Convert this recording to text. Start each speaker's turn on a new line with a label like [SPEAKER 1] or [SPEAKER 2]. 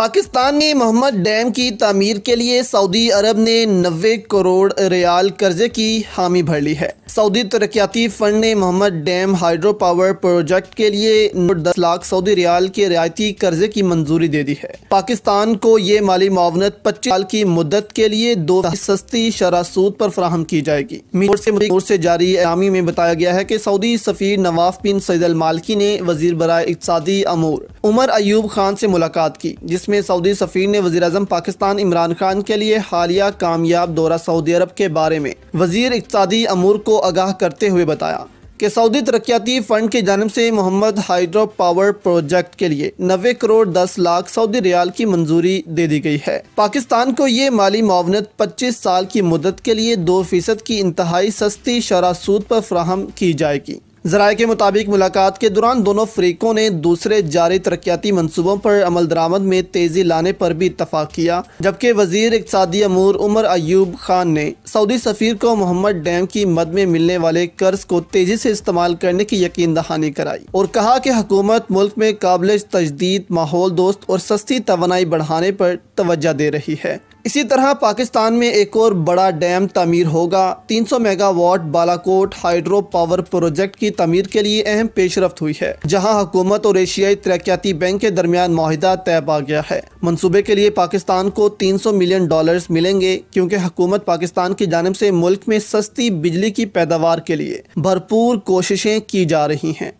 [SPEAKER 1] पाकिस्तान में मोहम्मद डैम की तमीर के लिए सऊदी अरब ने नबे करोड़ रियाल कर्जे की हामी भर ली है सऊदी तरक्याती फंड ने Mohmand dam hydro power project के लिए दस लाख सऊदी रियाल के रियायती कर्जे की मंजूरी दे दी है पाकिस्तान को ये माली मावनत पच्चीस साल की मुद्दत के लिए दो सस्ती शरा सूद पर फ्राहम की जाएगी मीर से जारी एलामी में बताया गया है की सऊदी सफ़ीर नवाफ बिन सईद मालकी ने वजीर बरा इकसादी अमूर उमर अयूब खान से मुलाकात की जिसमें सऊदी सफ़ीर ने वजी अजम पाकिस्तान इमरान खान के लिए हालिया कामयाब दौरा सऊदी अरब के बारे में वजीर इकतदी अमूर को आगाह करते हुए बताया कि सऊदी तरक्याती फ़ंड की जानब से मोहम्मद हाइड्रो पावर प्रोजेक्ट के लिए नबे करोड़ दस लाख सऊदी रियाल की मंजूरी दे दी गई है पाकिस्तान को ये माली मावनत पच्चीस साल की मुदत के लिए दो फीसद की इंतहाई सस्ती शरासूद सूद पर फ्राहम की जाएगी जराये के मुताबिक मुलाकात के दौरान दोनों फरीकों ने दूसरे जारी तरक्याती मनसूबों पर अमल दरामद में तेज़ी लाने पर भी इतफाक़ किया जबकि वजीर इकतदी अमूर उमर अयूब खान ने सऊदी सफ़ीर को मोहम्मद डैम की मद में मिलने वाले कर्ज को तेजी से इस्तेमाल करने की यकीन दहानी कराई और कहा कि हुकूमत मुल्क में काबिल तजदीद माहौल दोस्त और सस्ती तो बढ़ाने पर तोज्जा दे रही है इसी तरह पाकिस्तान में एक और बड़ा डैम तमीर होगा 300 megawatt Balakot hydro power project की तमीर के लिए अहम पेशरफ हुई है जहां हुकूमत और एशियाई तरक्याती बैंक के दरमियान माहिदा तय पा गया है मनसूबे के लिए पाकिस्तान को 300 मिलियन डॉलर्स मिलेंगे क्योंकि हुकूमत पाकिस्तान की जानब से मुल्क में सस्ती बिजली की पैदावार के लिए भरपूर कोशिशें की जा रही हैं